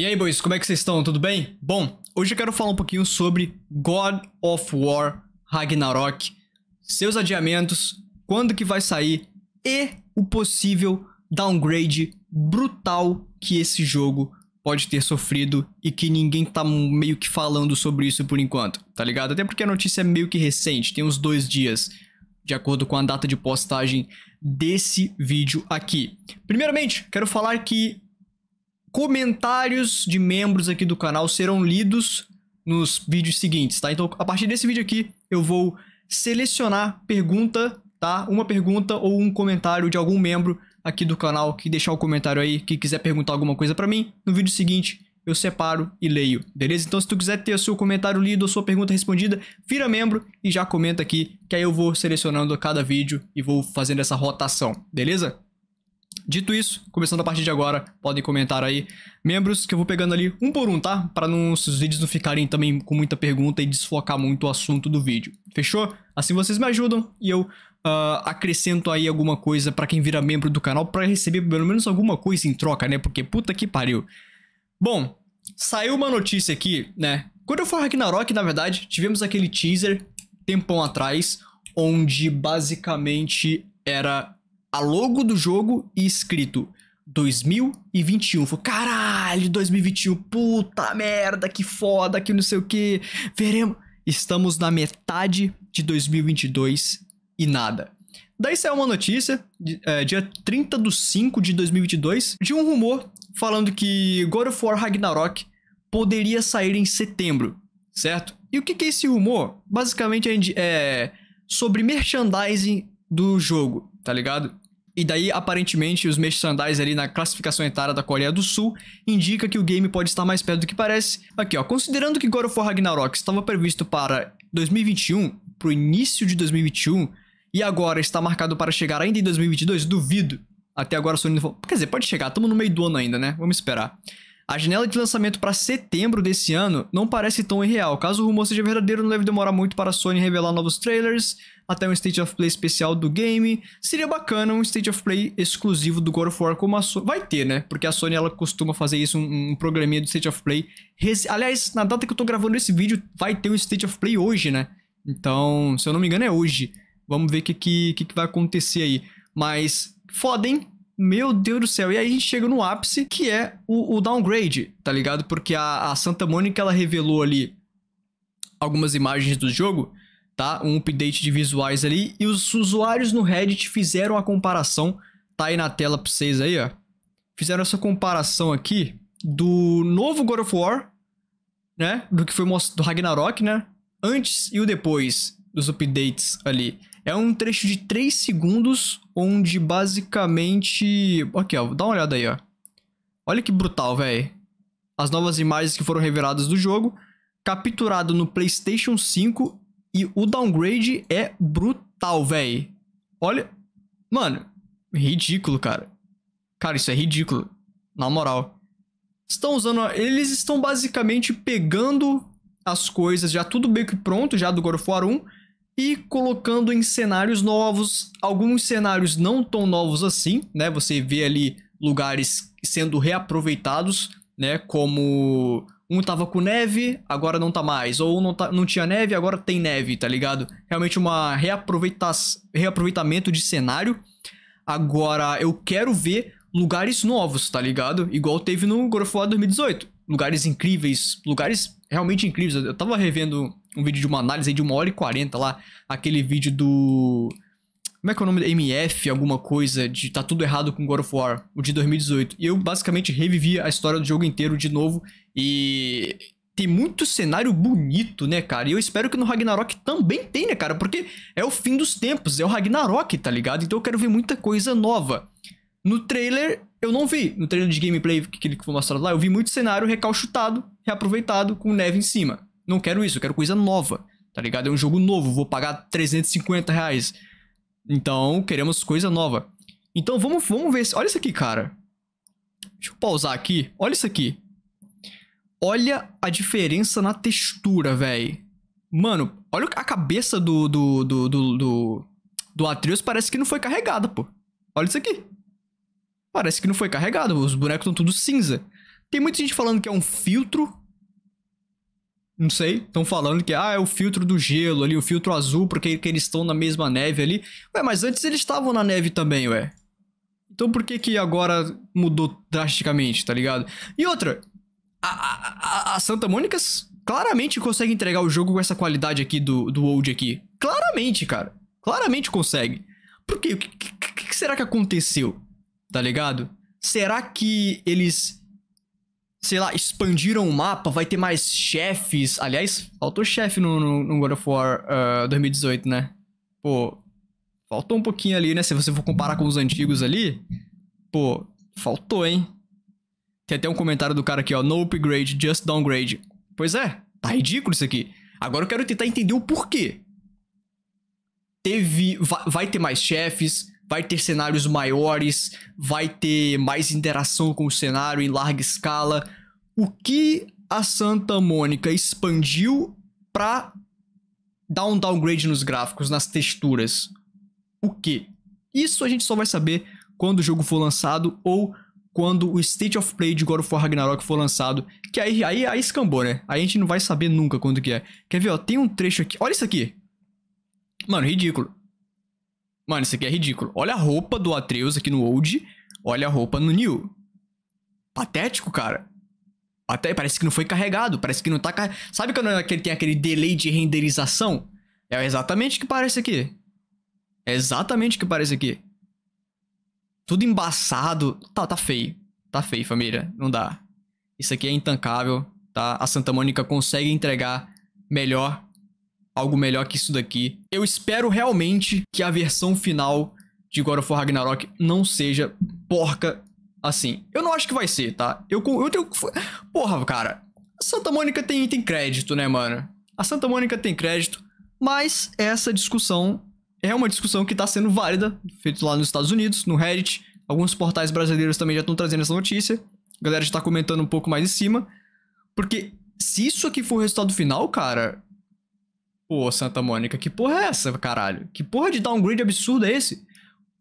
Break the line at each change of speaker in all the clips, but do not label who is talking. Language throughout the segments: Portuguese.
E aí, boys, como é que vocês estão? Tudo bem? Bom, hoje eu quero falar um pouquinho sobre God of War Ragnarok, seus adiamentos, quando que vai sair e o possível downgrade brutal que esse jogo pode ter sofrido e que ninguém tá meio que falando sobre isso por enquanto, tá ligado? Até porque a notícia é meio que recente, tem uns dois dias, de acordo com a data de postagem desse vídeo aqui. Primeiramente, quero falar que comentários de membros aqui do canal serão lidos nos vídeos seguintes, tá? Então, a partir desse vídeo aqui, eu vou selecionar pergunta, tá? Uma pergunta ou um comentário de algum membro aqui do canal que deixar o um comentário aí, que quiser perguntar alguma coisa para mim, no vídeo seguinte eu separo e leio, beleza? Então se tu quiser ter o seu comentário lido, a sua pergunta respondida, vira membro e já comenta aqui, que aí eu vou selecionando cada vídeo e vou fazendo essa rotação, beleza? Dito isso, começando a partir de agora, podem comentar aí membros que eu vou pegando ali um por um, tá? Para não os vídeos não ficarem também com muita pergunta e desfocar muito o assunto do vídeo. Fechou? Assim vocês me ajudam e eu uh, acrescento aí alguma coisa para quem vira membro do canal para receber pelo menos alguma coisa em troca, né? Porque puta que pariu. Bom, saiu uma notícia aqui, né? Quando eu for Ragnarok, na verdade, tivemos aquele teaser tempão atrás onde basicamente era a logo do jogo e escrito 2021. Falei, caralho, 2021, puta merda, que foda, que não sei o que. Veremos. Estamos na metade de 2022 e nada. Daí saiu uma notícia, é, dia 30 de 5 de 2022, de um rumor falando que God of War Ragnarok poderia sair em setembro, certo? E o que, que é esse rumor? Basicamente é sobre merchandising do jogo tá ligado? E daí, aparentemente, os merchandise ali na classificação etária da Coreia do Sul indica que o game pode estar mais perto do que parece. Aqui, ó, considerando que God of War Ragnarok estava previsto para 2021, pro início de 2021, e agora está marcado para chegar ainda em 2022, duvido. Até agora a Sony não falou. Quer dizer, pode chegar, estamos no meio do ano ainda, né? Vamos esperar. A janela de lançamento para setembro desse ano não parece tão irreal. Caso o rumor seja verdadeiro, não deve demorar muito para a Sony revelar novos trailers, até um State of Play especial do game. Seria bacana um State of Play exclusivo do God of War como a Sony... Vai ter, né? Porque a Sony ela costuma fazer isso, um, um programinha do State of Play. Resi... Aliás, na data que eu tô gravando esse vídeo, vai ter um State of Play hoje, né? Então, se eu não me engano, é hoje. Vamos ver o que, que, que, que vai acontecer aí. Mas, foda, hein? Meu Deus do céu. E aí a gente chega no ápice, que é o, o downgrade, tá ligado? Porque a, a Santa Mônica, ela revelou ali algumas imagens do jogo, tá? Um update de visuais ali. E os usuários no Reddit fizeram a comparação. Tá aí na tela pra vocês aí, ó. Fizeram essa comparação aqui do novo God of War, né? Do que foi mostrado do Ragnarok, né? Antes e o depois dos updates ali. É um trecho de 3 segundos, onde basicamente. Aqui, ó, dá uma olhada aí, ó. Olha que brutal, velho. As novas imagens que foram reveladas do jogo, capturado no PlayStation 5, e o downgrade é brutal, velho. Olha. Mano, ridículo, cara. Cara, isso é ridículo. Na moral. Estão usando. Eles estão basicamente pegando as coisas já tudo bem que pronto, já do God of War 1 e colocando em cenários novos, alguns cenários não tão novos assim, né? Você vê ali lugares sendo reaproveitados, né? Como um tava com neve, agora não tá mais, ou não, tá, não tinha neve, agora tem neve, tá ligado? Realmente uma reaproveitamento de cenário. Agora eu quero ver lugares novos, tá ligado? Igual teve no God of War 2018. Lugares incríveis, lugares realmente incríveis. Eu tava revendo um vídeo de uma análise de 1 hora e 40 lá, aquele vídeo do. Como é que é o nome? MF, alguma coisa, de tá tudo errado com God of War, o de 2018. E eu basicamente revivi a história do jogo inteiro de novo e. Tem muito cenário bonito, né, cara? E eu espero que no Ragnarok também tenha, né, cara? Porque é o fim dos tempos, é o Ragnarok, tá ligado? Então eu quero ver muita coisa nova. No trailer, eu não vi. No trailer de gameplay aquele que ele foi mostrado lá, eu vi muito cenário recalchutado, reaproveitado, com neve em cima. Não quero isso, eu quero coisa nova, tá ligado? É um jogo novo, vou pagar 350 reais. Então, queremos coisa nova. Então, vamos, vamos ver. Olha isso aqui, cara. Deixa eu pausar aqui. Olha isso aqui. Olha a diferença na textura, velho. Mano, olha a cabeça do, do, do, do, do, do Atreus parece que não foi carregada, pô. Olha isso aqui. Parece que não foi carregado. Os bonecos estão tudo cinza. Tem muita gente falando que é um filtro, não sei, estão falando que ah, é o filtro do gelo ali, o filtro azul, porque que eles estão na mesma neve ali. Ué, mas antes eles estavam na neve também, ué. Então por que que agora mudou drasticamente, tá ligado? E outra, a, a, a Santa Mônica claramente consegue entregar o jogo com essa qualidade aqui do, do Old aqui. Claramente, cara. Claramente consegue. Por quê? O que, que, que será que aconteceu? Tá ligado? Será que eles sei lá, expandiram o mapa, vai ter mais chefes. Aliás, faltou chefe no, no, no, God of War uh, ah, 2018, né? Pô, faltou um pouquinho ali, né? Se você for comparar com os antigos ali, pô, faltou, hein? Tem até um comentário do cara aqui, ó. No upgrade, just downgrade. Pois é, tá ridículo isso aqui. Agora eu quero tentar entender o porquê. Teve. Vai, vai ter mais chefes, vai ter cenários maiores, vai ter mais interação com o cenário em larga escala. O que a Santa Mônica expandiu para dar um downgrade nos gráficos, nas texturas? O que? Isso a gente só vai saber quando o jogo for lançado ou quando o State of Play de God of War Ragnarok for lançado, que aí, aí, aí escambou, né? a gente não vai saber nunca quando que é. Quer ver, ó, tem um trecho aqui. Olha isso aqui. Mano, ridículo. Mano, isso aqui é ridículo. Olha a roupa do Atreus aqui no Old. Olha a roupa no New. Patético, cara. Até parece que não foi carregado. Parece que não tá. Car... Sabe quando é tem aquele delay de renderização? É exatamente o que parece aqui. É exatamente o que parece aqui. Tudo embaçado. Tá, tá feio. Tá feio, família. Não dá. Isso aqui é intancável, tá? A Santa Mônica consegue entregar melhor algo melhor que isso daqui. Eu espero realmente que a versão final de God of War Ragnarok não seja porca assim. Eu não acho que vai ser, tá? Eu, eu tenho. Porra, cara. Santa Mônica tem, tem crédito, né, mano? A Santa Mônica tem crédito, mas essa discussão é uma discussão que tá sendo válida, feito lá nos Estados Unidos, no Reddit. Alguns portais brasileiros também já estão trazendo essa notícia. A galera já tá comentando um pouco mais em cima. Porque se isso aqui for o resultado final, cara, Pô, Santa Mônica, que porra é essa, caralho? Que porra de downgrade absurdo é esse?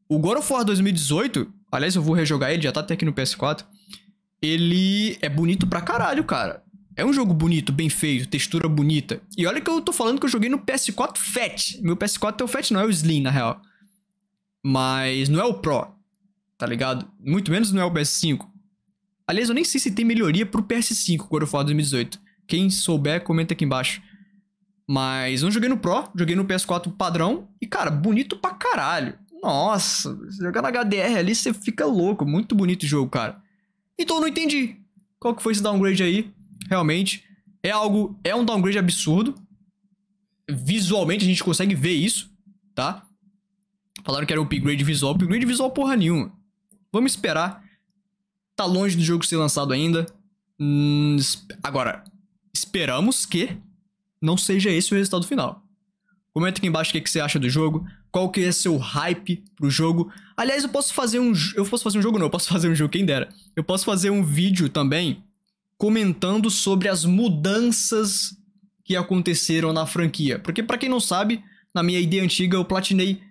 O God of War 2018, aliás, eu vou rejogar ele, já tá até aqui no PS4. Ele é bonito pra caralho, cara. É um jogo bonito, bem feito, textura bonita. E olha que eu tô falando que eu joguei no PS4 Fat. Meu PS4 é o Fat, não é o Slim, na real. Mas não é o Pro, tá ligado? Muito menos não é o PS5. Aliás, eu nem sei se tem melhoria pro PS5 God of War 2018. Quem souber, comenta aqui embaixo. Mas não joguei no Pro, joguei no PS4 padrão. E, cara, bonito pra caralho. Nossa, jogar na HDR ali você fica louco. Muito bonito o jogo, cara. Então eu não entendi. Qual que foi esse downgrade aí? Realmente. É algo. É um downgrade absurdo. Visualmente a gente consegue ver isso, tá? Falaram que era um upgrade visual. Upgrade visual porra nenhuma. Vamos esperar. Tá longe do jogo ser lançado ainda. Hum, agora, esperamos que não seja esse o resultado final. Comenta aqui embaixo o que você acha do jogo, qual que é seu hype pro jogo. Aliás, eu posso fazer um... Eu posso fazer um jogo não, eu posso fazer um jogo, quem dera. Eu posso fazer um vídeo também comentando sobre as mudanças que aconteceram na franquia. Porque para quem não sabe, na minha ideia antiga eu platinei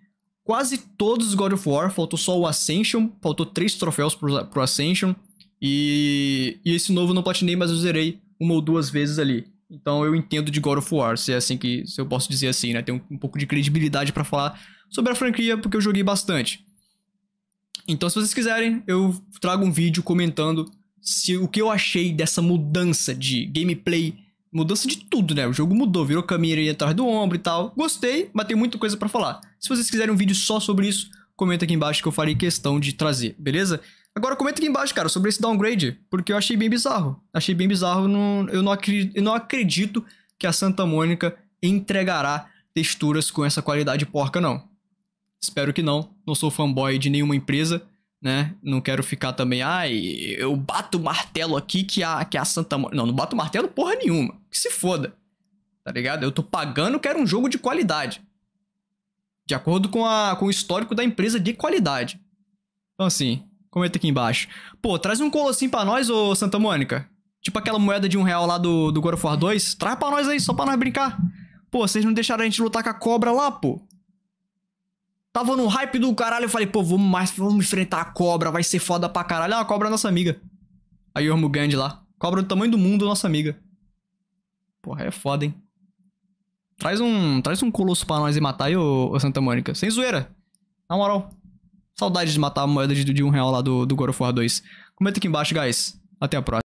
quase todos os God of War, faltou só o Ascension, faltou três troféus pro, pro Ascension. E, e esse novo eu não platinei, mas eu zerei uma ou duas vezes ali. Então eu entendo de God of War, se é assim que se eu posso dizer assim, né? Tem um, um, pouco de credibilidade para falar sobre a franquia porque eu joguei bastante. Então se vocês quiserem, eu trago um vídeo comentando se o que eu achei dessa mudança de gameplay, mudança de tudo, né? O jogo mudou, virou caminho atrás do ombro e tal. Gostei, mas tem muita coisa para falar. Se vocês quiserem um vídeo só sobre isso, comenta aqui embaixo que eu farei questão de trazer, beleza? Agora comenta aqui embaixo, cara, sobre esse downgrade, porque eu achei bem bizarro. Achei bem bizarro, não, eu, não acredito, eu não acredito que a Santa Mônica entregará texturas com essa qualidade porca, não. Espero que não, não sou fanboy de nenhuma empresa, né? Não quero ficar também, ai, ah, eu bato o martelo aqui que a, que a Santa Mônica... Não, não bato martelo porra nenhuma, que se foda, tá ligado? Eu tô pagando, quero um jogo de qualidade. De acordo com, a, com o histórico da empresa de qualidade. Então assim, comenta aqui embaixo. Pô, traz um colossinho pra nós, ô Santa Mônica. Tipo aquela moeda de um real lá do, do God of War 2. Traz pra nós aí, só pra nós brincar. Pô, vocês não deixaram a gente lutar com a cobra lá, pô. Tava no hype do caralho, eu falei, pô, vamos mais, vamos enfrentar a cobra, vai ser foda pra caralho. É uma cobra nossa amiga. A Yormugand lá. Cobra do tamanho do mundo, nossa amiga. Porra, é foda, hein? Traz um, traz um colosso pra nós e matar aí, ô, ô Santa Mônica. Sem zoeira. Na moral. Saudades de matar a moeda de, de um real lá do, do God of War 2. Comenta aqui embaixo, guys. Até a próxima.